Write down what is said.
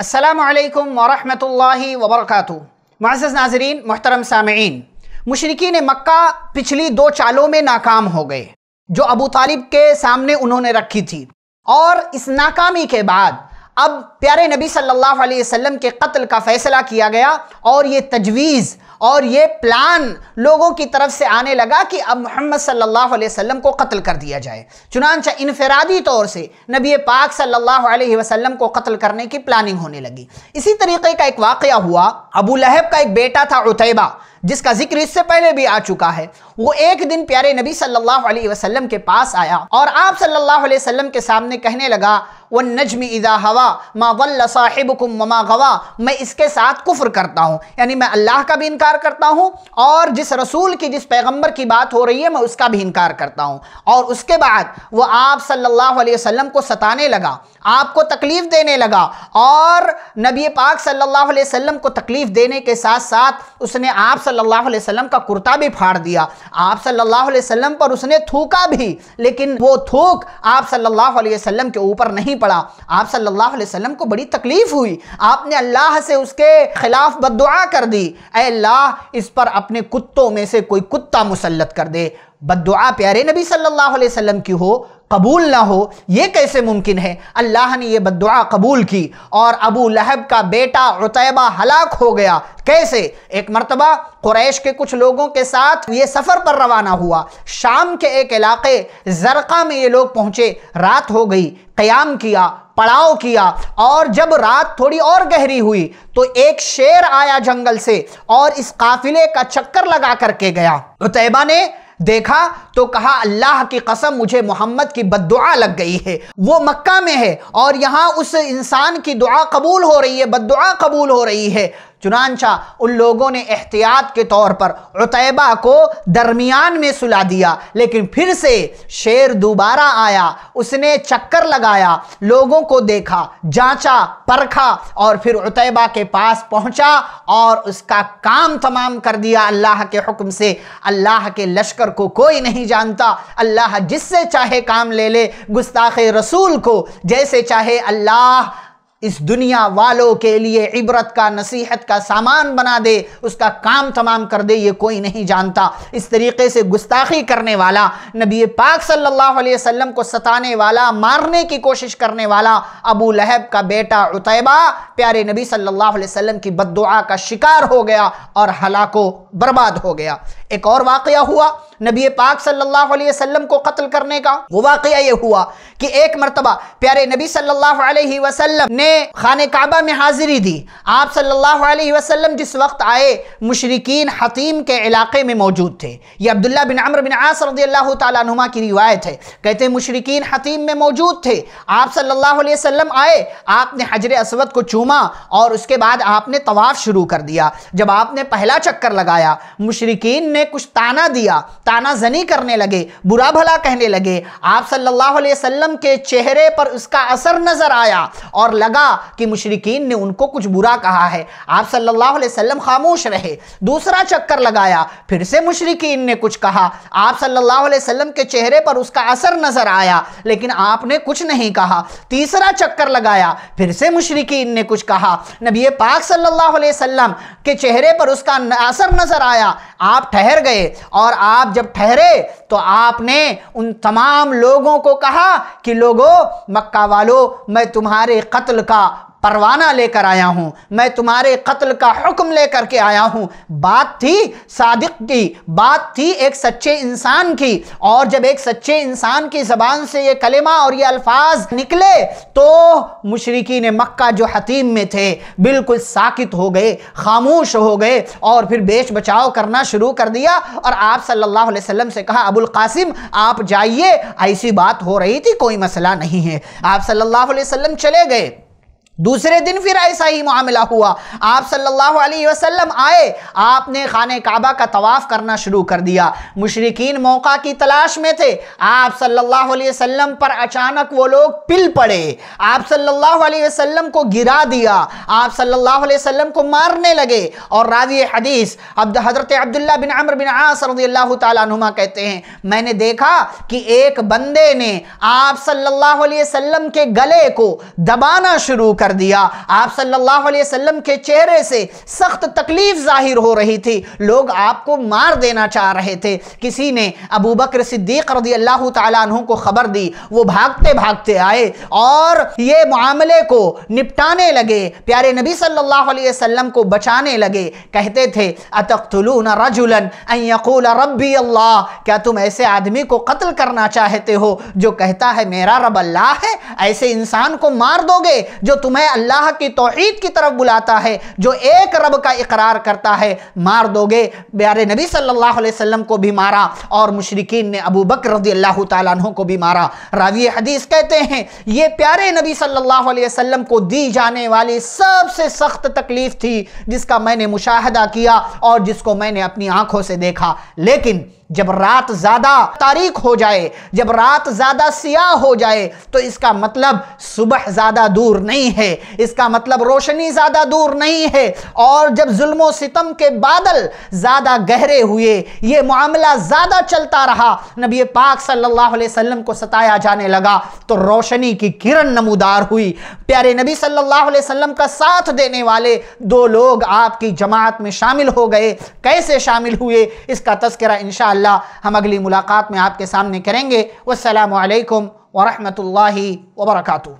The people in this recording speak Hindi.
असलकम वरहि वबरक मज़ नाजरीन मोहतरम सामीन मशरकिन मक्का पिछली दो चालों में नाकाम हो गए जो अबू तालिब के सामने उन्होंने रखी थी और इस नाकामी के बाद अब प्यारे नबी सल्लल्लाहु अलैहि वसल्लम के कत्ल का फैसला किया गया और ये तजवीज़ और ये प्लान लोगों की तरफ से आने लगा कि अब मोहम्मद सल्लल्लाहु अलैहि वसल्लम को कत्ल कर दिया जाए चुनानचा इनफरादी तौर से नबी पाक सल्लल्लाहु अलैहि वसल्लम को कत्ल करने की प्लानिंग होने लगी इसी तरीके का एक वाक़ हुआ अबू लहब का एक बेटा था उतैबा जिसका जिक्र इससे पहले भी आ चुका है वो एक दिन प्यारे नबी सल्लल्लाहु अलैहि वसल्लम के पास आया और आप सल्लल्लाहु अलैहि वसल्लम के सामने कहने लगा वो नजम इदा हवा मा वल्ल साहिबकुम ममा गवा मैं इसके साथ कुफ्र करता हूँ यानी मैं अल्लाह का भी इनकार करता हूँ और जिस रसूल की जिस पैगम्बर की बात हो रही है मैं उसका भी इनकार करता हूँ और उसके बाद वह आप सल्लल्लाहु अलैहि वसल्लम को सताने लगा आपको तकलीफ़ देने लगा और नबी पाक सल्लल्लाहु अलैहि वसल्लम को तकलीफ़ देने के साथ साथ उसने आप सल्लल्लाहु अलैहि वसल्लम का कुर्ता भी फाड़ दिया आप सल्लल्लाहु अलैहि वसल्लम पर उसने थूका भी लेकिन वो थूक आप सल्लल्लाहु अलैहि वसल्लम के ऊपर नहीं पड़ा आप सल्लल्लाहु अलैहि वसल्लम को बड़ी तकलीफ हुई आपने अल्लाह से उसके खिलाफ बददुआ कर दी अल्लाह इस पर अपने कुत्तों में से कोई कुत्ता मुसलत कर दे बददुआ प्यारे नबी सल्लल्लाहु अलैहि वसल्लम की हो कबूल ना हो ये कैसे मुमकिन है अल्लाह ने यह बदुआ कबूल की और अबू लहब का बेटा उतैबा हलाक हो गया कैसे एक मरतबा कुरैश के कुछ लोगों के साथ ये सफ़र पर रवाना हुआ शाम के एक इलाके जरका में ये लोग पहुँचे रात हो गई क्याम किया पड़ाव किया और जब रात थोड़ी और गहरी हुई तो एक शेर आया जंगल से और इस काफिले का चक्कर लगा करके गया उतैबा ने देखा तो कहा अल्लाह की कसम मुझे मोहम्मद की बदुआ लग गई है वो मक्का में है और यहाँ उस इंसान की दुआ कबूल हो रही है बदुआ कबूल हो रही है चुनानचा उन लोगों ने एहतियात के तौर पर उतैबा को दरमियान में सुला दिया लेकिन फिर से शेर दोबारा आया उसने चक्कर लगाया लोगों को देखा जांचा परखा और फिर उतैबा के पास पहुंचा और उसका काम तमाम कर दिया अल्लाह के हुक्म से अल्लाह के लश्कर को कोई नहीं जानता अल्लाह जिससे चाहे काम ले ले गुस्ताखे रसूल को जैसे चाहे अल्लाह इस दुनिया वालों के लिए इबरत का नसीहत का सामान बना दे उसका काम तमाम कर दे ये कोई नहीं जानता इस तरीके से गुस्ताखी करने वाला नबी पाक सल्लल्लाहु अलैहि वसल्लम को सताने वाला मारने की कोशिश करने वाला अबू लहब का बेटा उतैबा प्यारे नबी सल्लल्लाहु अलैहि वसल्लम की बददुआ का शिकार हो गया और हलाको बर्बाद हो गया एक और वाक़ हुआ नबी पाक सल्लल्लाहु अलैहि वसल्लम को कत्ल करने का वो वाकया ये हुआ कि एक मरतबा प्यारे नबी सल्लल्लाहु अलैहि वसल्लम ने खान काबा में हाजिरी दी आप सल्लल्लाहु अलैहि वसल्लम जिस वक्त आए मुशरकिन हतीम के इलाके में मौजूद थे ये अब्दुल्ला बिन अमर बिन आस रदी अल्लाह तुमा की रिवायत है कहते मुशरकिन हतीम में मौजूद थे आप सल्लल्लाहु अलैहि वसल्लम आए आपने हजर असवद को चूमा और उसके बाद आपने तवाफ़ शुरू कर दिया जब आपने पहला चक्कर लगाया मुशरकिन ने कुछ ताना दिया ताना जनी करने लगे बुरा भला कहने लगे आप सल्लल्लाहु अलैहि वसल्लम के चेहरे पर उसका असर नज़र आया और लगा कि मुशरकिन ने उनको कुछ बुरा कहा है आप सल्लल्लाहु अलैहि वसल्लम खामोश रहे दूसरा चक्कर लगाया फिर से मुशरकिन ने कुछ कहा आप सल्लल्लाहु अलैहि वसल्लम के चेहरे पर उसका असर नज़र आया लेकिन आपने कुछ नहीं कहा तीसरा चक्कर लगाया फिर से मुशरकिन ने कुछ कहा नबी पाक सल्लल्लाहु अलैहि वसल्लम के चेहरे पर उसका असर नज़र आया आप ठहर गए और आप जब ठहरे तो आपने उन तमाम लोगों को कहा कि लोगों मक्का वालों मैं तुम्हारे कत्ल का परवाना लेकर आया हूँ मैं तुम्हारे कत्ल का हुक्म लेकर के आया हूँ बात थी सादिक की बात थी एक सच्चे इंसान की और जब एक सच्चे इंसान की ज़बान से ये कलेमा और ये अल्फाज निकले तो ने मक्का जो हतीम में थे बिल्कुल साकित हो गए खामोश हो गए और फिर बेच बचाव करना शुरू कर दिया और आप सल्लल्लाहु अलैहि वसल्लम से कहा अबुल कासिम आप जाइए ऐसी बात हो रही थी कोई मसला नहीं है आप सल्लल्लाहु अलैहि वसल्लम चले गए दूसरे दिन फिर ऐसा ही मामला हुआ आप सल्लल्लाहु अलैहि वसल्लम आए आपने खान काबा का तवाफ़ करना शुरू कर दिया मुशरकिन मौका की तलाश में थे आप सल्लल्लाहु अलैहि वसल्लम पर अचानक वो लोग पिल पड़े आप सल्लल्लाहु अलैहि वसल्लम को गिरा दिया आप सल्लल्लाहु अलैहि वसल्लम को मारने लगे और रावी हदीस अब हज़रत अब्दुल्ला बिन अमर बिन आसल्ला तुमा कहते हैं मैंने देखा कि एक बंदे ने आप सल्लल्लाहु अलैहि वसल्लम के गले को दबाना शुरू कर कर दिया आप सल्लल्लाहु अलैहि वसल्लम के चेहरे से सख्त तकलीफ जाहिर हो रही थी लोग आपको मार देना चाह रहे थे किसी ने अबू बकर सिद्दीक रजी अल्लाह तु को ख़बर दी वो भागते भागते आए और ये मामले को निपटाने लगे प्यारे नबी सल्लल्लाहु अलैहि वसल्लम को बचाने लगे कहते थे अतख्तलून रजुलन अयकूल रब्बी अल्लाह क्या तुम ऐसे आदमी को कत्ल करना चाहते हो जो कहता है मेरा रब अल्लाह है ऐसे इंसान को मार दोगे जो तुम तुम्हें अल्लाह की तोहद की तरफ बुलाता है जो एक रब का इकरार करता है मार दोगे प्यारे नबी सल्लल्लाहु अलैहि वसल्लम को भी मारा और मुशरकिन ने अबू बकर रजी अल्लाह तु को भी मारा रावी हदीस कहते हैं ये प्यारे नबी सल्लल्लाहु अलैहि वसल्लम को दी जाने वाली सबसे सख्त तकलीफ़ थी जिसका मैंने मुशाहदा किया और जिसको मैंने अपनी आंखों से देखा लेकिन जब रात ज़्यादा तारीख हो जाए जब रात ज़्यादा सियाह हो जाए तो इसका मतलब सुबह ज़्यादा दूर नहीं है इसका मतलब रोशनी ज़्यादा दूर नहीं है और जब जुल्म सितम के बादल ज़्यादा गहरे हुए ये मामला ज़्यादा चलता रहा नबी पाक सल्लल्लाहु अलैहि वसल्लम को सताया जाने लगा तो रोशनी की किरण नमूदार हुई प्यारे नबी सल्लल्लाहु अलैहि वसल्लम का साथ देने वाले दो लोग आपकी जमात में शामिल हो गए कैसे शामिल हुए इसका तस्करा इंशा हम अगली मुलाकात में आपके सामने करेंगे वालकम वरहमल वर्का